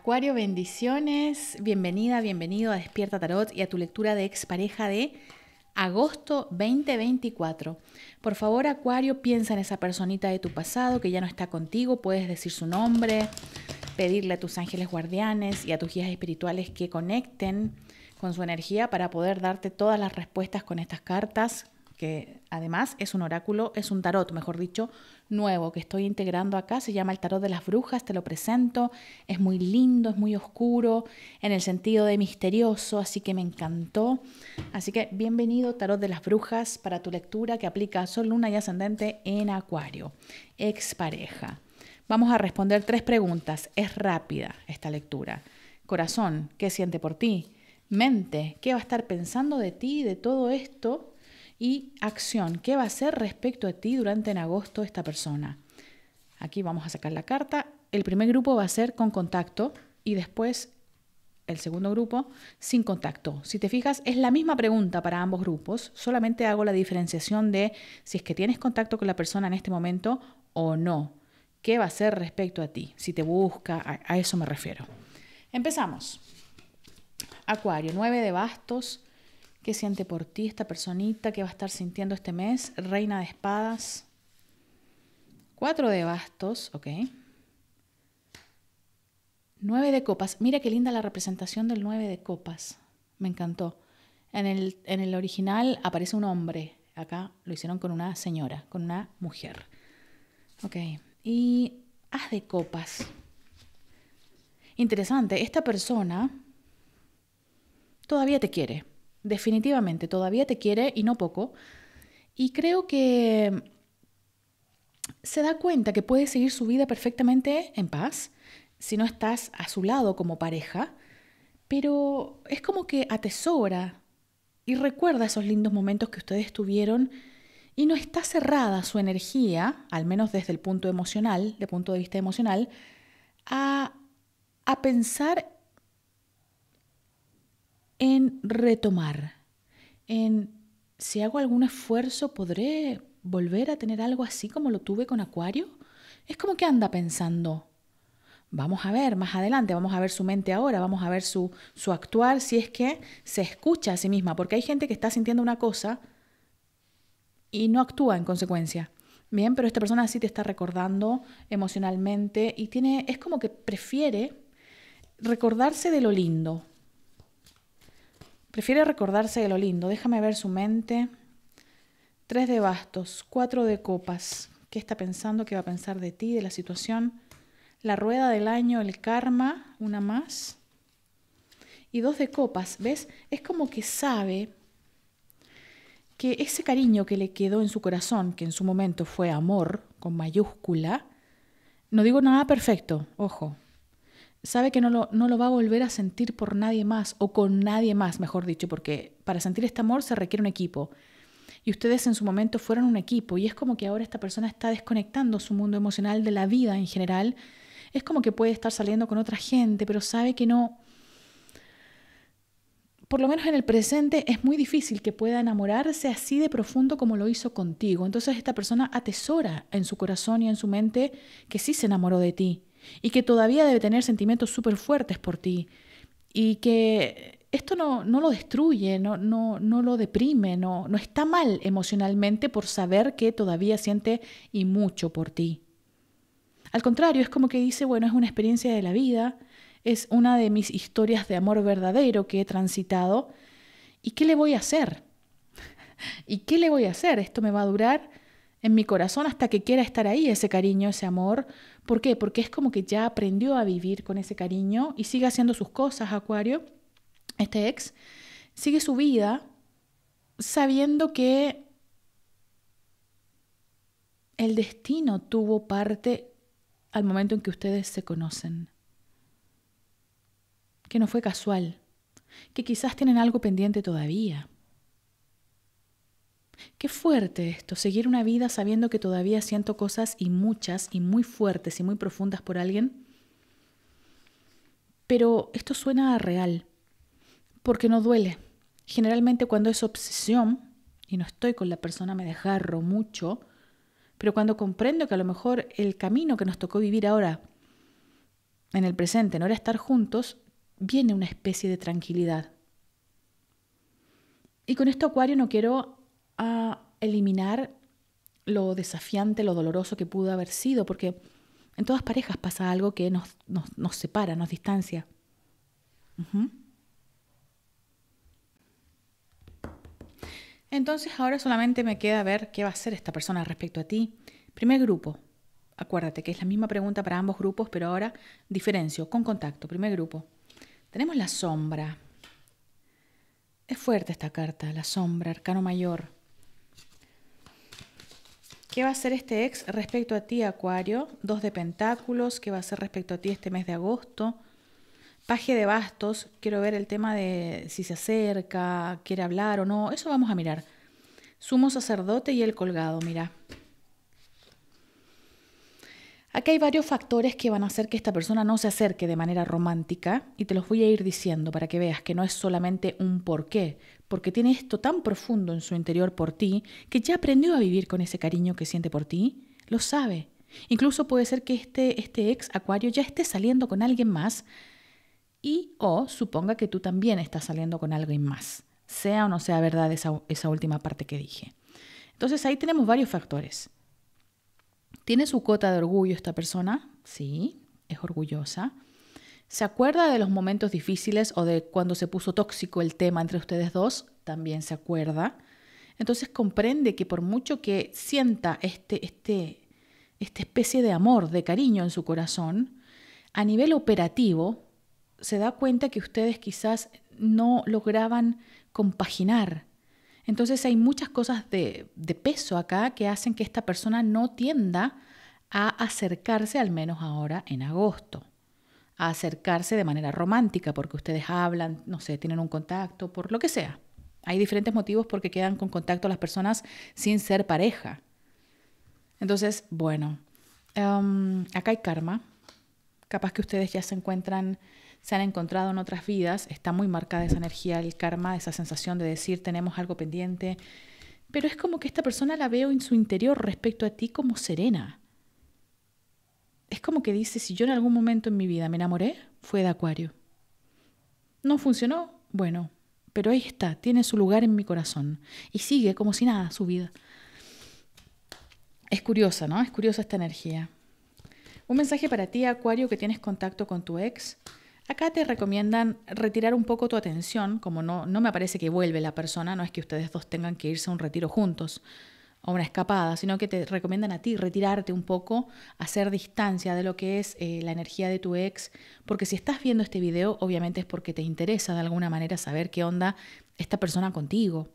Acuario, bendiciones. Bienvenida, bienvenido a Despierta Tarot y a tu lectura de expareja de agosto 2024. Por favor, Acuario, piensa en esa personita de tu pasado que ya no está contigo. Puedes decir su nombre, pedirle a tus ángeles guardianes y a tus guías espirituales que conecten con su energía para poder darte todas las respuestas con estas cartas que además es un oráculo, es un tarot, mejor dicho, nuevo que estoy integrando acá. Se llama el tarot de las brujas, te lo presento. Es muy lindo, es muy oscuro, en el sentido de misterioso, así que me encantó. Así que bienvenido tarot de las brujas para tu lectura que aplica Sol, Luna y Ascendente en Acuario, pareja. Vamos a responder tres preguntas. Es rápida esta lectura. Corazón, ¿qué siente por ti? Mente, ¿qué va a estar pensando de ti, de todo esto? y acción. ¿Qué va a hacer respecto a ti durante en agosto esta persona? Aquí vamos a sacar la carta. El primer grupo va a ser con contacto y después el segundo grupo sin contacto. Si te fijas, es la misma pregunta para ambos grupos, solamente hago la diferenciación de si es que tienes contacto con la persona en este momento o no. ¿Qué va a hacer respecto a ti? Si te busca, a, eso me refiero. Empezamos. Acuario, 9 de bastos, ¿Qué siente por ti esta personita? ¿Qué va a estar sintiendo este mes? Reina de espadas. Cuatro de bastos, ok. Nueve de copas. Mira qué linda la representación del nueve de copas. Me encantó. En el, en el original aparece un hombre. Acá lo hicieron con una señora, con una mujer. Ok. Y haz de copas. Interesante, esta persona todavía te quiere Definitivamente, todavía te quiere y no poco. Y creo que se da cuenta que puede seguir su vida perfectamente en paz si no estás a su lado como pareja, pero es como que atesora y recuerda esos lindos momentos que ustedes tuvieron y no está cerrada su energía, al menos desde el punto emocional, de punto de vista emocional, a, a pensar en retomar, en si hago algún esfuerzo, ¿podré volver a tener algo así como lo tuve con Acuario? Es como que anda pensando. Vamos a ver más adelante, vamos a ver su mente ahora, vamos a ver su, su actuar, si es que se escucha a sí misma, porque hay gente que está sintiendo una cosa y no actúa en consecuencia. Bien, pero esta persona sí te está recordando emocionalmente y tiene, es como que prefiere recordarse de lo lindo, Prefiere recordarse de lo lindo. Déjame ver su mente. Tres de bastos, cuatro de copas. ¿Qué está pensando? ¿Qué va a pensar de ti, de la situación? La rueda del año, el karma, una más. Y dos de copas, ¿ves? Es como que sabe que ese cariño que le quedó en su corazón, que en su momento fue amor, con mayúscula, no digo nada perfecto, ojo, sabe que no lo, no lo, va a volver a sentir por nadie más, o con nadie más, mejor dicho, porque para sentir este amor se requiere un equipo. Y ustedes en su momento fueron un equipo, y es como que ahora esta persona está desconectando su mundo emocional de la vida en general. Es como que puede estar saliendo con otra gente, pero sabe que no... Por lo menos en el presente es muy difícil que pueda enamorarse así de profundo como lo hizo contigo. Entonces esta persona atesora en su corazón y en su mente que sí se enamoró de ti y que todavía debe tener sentimientos súper fuertes por ti y que esto no, lo destruye, no, no, no lo deprime, no, no está mal emocionalmente por saber que todavía siente y mucho por ti. Al contrario, es como que dice, bueno, es una experiencia de la vida, es una de mis historias de amor verdadero que he transitado, ¿y qué le voy a hacer? ¿Y qué le voy a hacer? Esto me va a durar en mi corazón hasta que quiera estar ahí ese cariño, ese amor. ¿Por qué? Porque es como que ya aprendió a vivir con ese cariño y sigue haciendo sus cosas, Acuario, este ex, sigue su vida sabiendo que el destino tuvo parte al momento en que ustedes se conocen, que no fue casual, que quizás tienen algo pendiente todavía Qué fuerte esto, seguir una vida sabiendo que todavía siento cosas y muchas y muy fuertes y muy profundas por alguien. Pero esto suena real, porque no duele. Generalmente cuando es obsesión, y no estoy con la persona, me desgarro mucho, pero cuando comprendo que a lo mejor el camino que nos tocó vivir ahora, en el presente, no era estar juntos, viene una especie de tranquilidad. Y con esto, Acuario, no quiero a eliminar lo desafiante, lo doloroso que pudo haber sido, porque en todas parejas pasa algo que nos, separa, nos distancia. Entonces ahora solamente me queda ver qué va a hacer esta persona respecto a ti. Primer grupo. Acuérdate que es la misma pregunta para ambos grupos, pero ahora diferencio, con contacto. Primer grupo. Tenemos la sombra. Es fuerte esta carta, la sombra, arcano mayor. ¿Qué va a hacer este ex respecto a ti, Acuario? Dos de Pentáculos, ¿qué va a hacer respecto a ti este mes de agosto? Paje de bastos, quiero ver el tema de si se acerca, quiere hablar o no, eso vamos a mirar. Sumo sacerdote y el colgado, mira. aquí hay varios factores que van a hacer que esta persona no se acerque de manera romántica y te los voy a ir diciendo para que veas que no es solamente un por qué, porque tiene esto tan profundo en su interior por ti, que ya aprendió a vivir con ese cariño que siente por ti, lo sabe. Incluso puede ser que este, este ex acuario ya esté saliendo con alguien más y o suponga que tú también estás saliendo con alguien más, sea o no sea verdad esa, esa última parte que dije. Entonces ahí tenemos varios factores. ¿Tiene su cota de orgullo esta persona? Sí, es orgullosa. ¿Se acuerda de los momentos difíciles o de cuando se puso tóxico el tema entre ustedes dos? También se acuerda. Entonces comprende que por mucho que sienta este, este, esta especie de amor, de cariño en su corazón, a nivel operativo se da cuenta que ustedes quizás no lograban compaginar. Entonces hay muchas cosas de, de peso acá que hacen que esta persona no tienda a acercarse, al menos ahora en agosto acercarse de manera romántica, porque ustedes hablan, no sé, tienen un contacto, por lo que sea. Hay diferentes motivos porque quedan con contacto las personas sin ser pareja. Entonces, bueno, em, acá hay karma. Capaz que ustedes ya se encuentran, se han encontrado en otras vidas. Está muy marcada esa energía, el karma, esa sensación de decir tenemos algo pendiente. Pero es como que esta persona la veo en su interior respecto a ti como serena es como que dice, si yo en algún momento en mi vida me enamoré, fue de Acuario. No funcionó, bueno, pero ahí está, tiene su lugar en mi corazón y sigue como si nada su vida. Es curiosa, ¿no? Es curiosa esta energía. Un mensaje para ti, Acuario, que tienes contacto con tu ex. Acá te recomiendan retirar un poco tu atención, como no, no me parece que vuelve la persona, no es que ustedes dos tengan que irse a un retiro juntos, o una escapada, sino que te recomiendan a ti retirarte un poco, hacer distancia de lo que es eh, la energía de tu ex, porque si estás viendo este video, obviamente es porque te interesa de alguna manera saber qué onda esta persona contigo.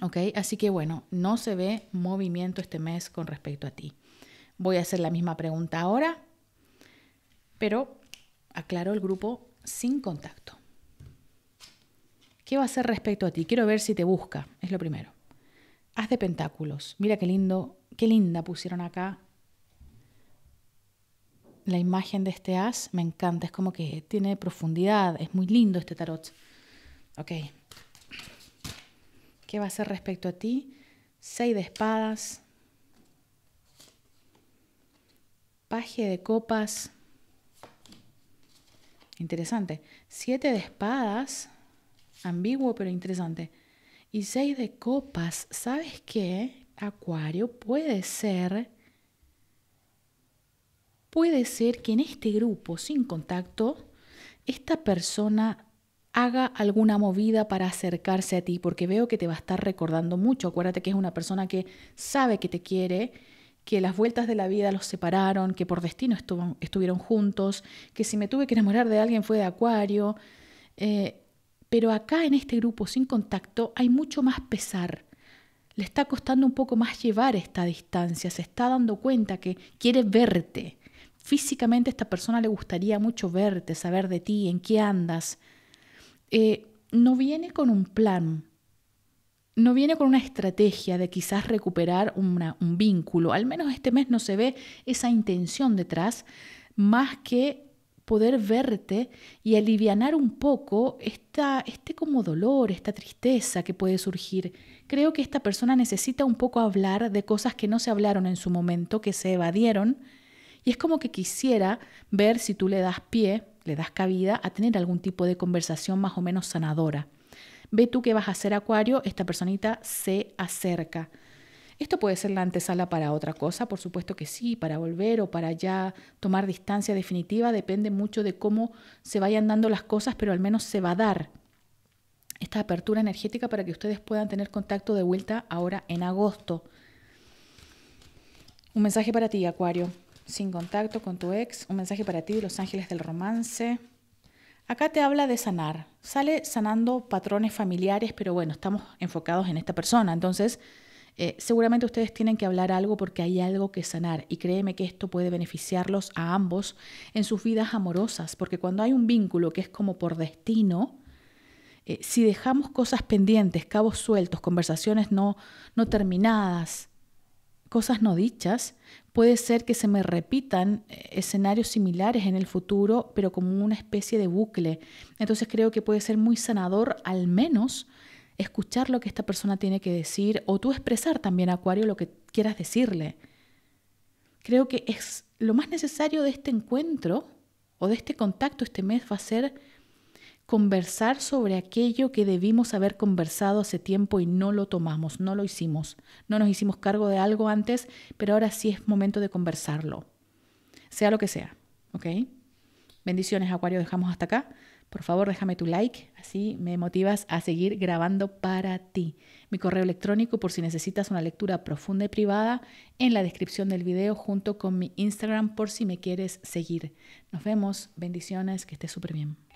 ¿Ok? Así que bueno, no se ve movimiento este mes con respecto a ti. Voy a hacer la misma pregunta ahora, pero aclaro el grupo sin contacto. ¿Qué va a hacer respecto a ti? Quiero ver si te busca, es lo primero. Haz de pentáculos. Mira qué lindo, qué linda pusieron acá la imagen de este as. Me encanta, es como que tiene profundidad, es muy lindo este tarot. Ok. ¿Qué va a ser respecto a ti? Seis de espadas. Paje de copas. Interesante. Siete de espadas. Ambiguo, pero interesante. Y seis de copas, ¿sabes qué? Acuario puede ser, puede ser que en este grupo sin contacto, esta persona haga alguna movida para acercarse a ti, porque veo que te va a estar recordando mucho. Acuérdate que es una persona que sabe que te quiere, que las vueltas de la vida los separaron, que por destino estuvieron juntos, que si me tuve que enamorar de alguien fue de Acuario. Eh, pero acá en este grupo sin contacto hay mucho más pesar. Le está costando un poco más llevar esta distancia, se está dando cuenta que quiere verte. Físicamente a esta persona le gustaría mucho verte, saber de ti, en qué andas. Eh, no viene con un plan, no viene con una estrategia de quizás recuperar un vínculo. Al menos este mes no se ve esa intención detrás, más que poder verte y alivianar un poco esta, este como dolor, esta tristeza que puede surgir. Creo que esta persona necesita un poco hablar de cosas que no se hablaron en su momento, que se evadieron, y es como que quisiera ver si tú le das pie, le das cabida a tener algún tipo de conversación más o menos sanadora. Ve tú que vas a hacer, Acuario, esta personita se acerca. Esto puede ser la antesala para otra cosa, por supuesto que sí, para volver o para ya tomar distancia definitiva, depende mucho de cómo se vayan dando las cosas, pero al menos se va a dar esta apertura energética para que ustedes puedan tener contacto de vuelta ahora en agosto. Un mensaje para ti, Acuario. Sin contacto con tu ex. Un mensaje para ti, Los Ángeles del Romance. Acá te habla de sanar. Sale sanando patrones familiares, pero bueno, estamos enfocados en esta persona. Entonces, eh, seguramente ustedes tienen que hablar algo porque hay algo que sanar y créeme que esto puede beneficiarlos a ambos en sus vidas amorosas, porque cuando hay un vínculo que es como por destino, eh, si dejamos cosas pendientes, cabos sueltos, conversaciones no, no terminadas, cosas no dichas, puede ser que se me repitan eh, escenarios similares en el futuro, pero como una especie de bucle. Entonces creo que puede ser muy sanador al menos escuchar lo que esta persona tiene que decir o tú expresar también, Acuario, lo que quieras decirle. Creo que es lo más necesario de este encuentro o de este contacto este mes va a ser conversar sobre aquello que debimos haber conversado hace tiempo y no lo tomamos, no lo hicimos. No nos hicimos cargo de algo antes, pero ahora sí es momento de conversarlo. Sea lo que sea, ¿ok? Bendiciones, Acuario, dejamos hasta acá. Por favor, déjame tu like, así me motivas a seguir grabando para ti. Mi correo electrónico, por si necesitas una lectura profunda y privada, en la descripción del video junto con mi Instagram por si me quieres seguir. Nos vemos, bendiciones, que estés súper bien.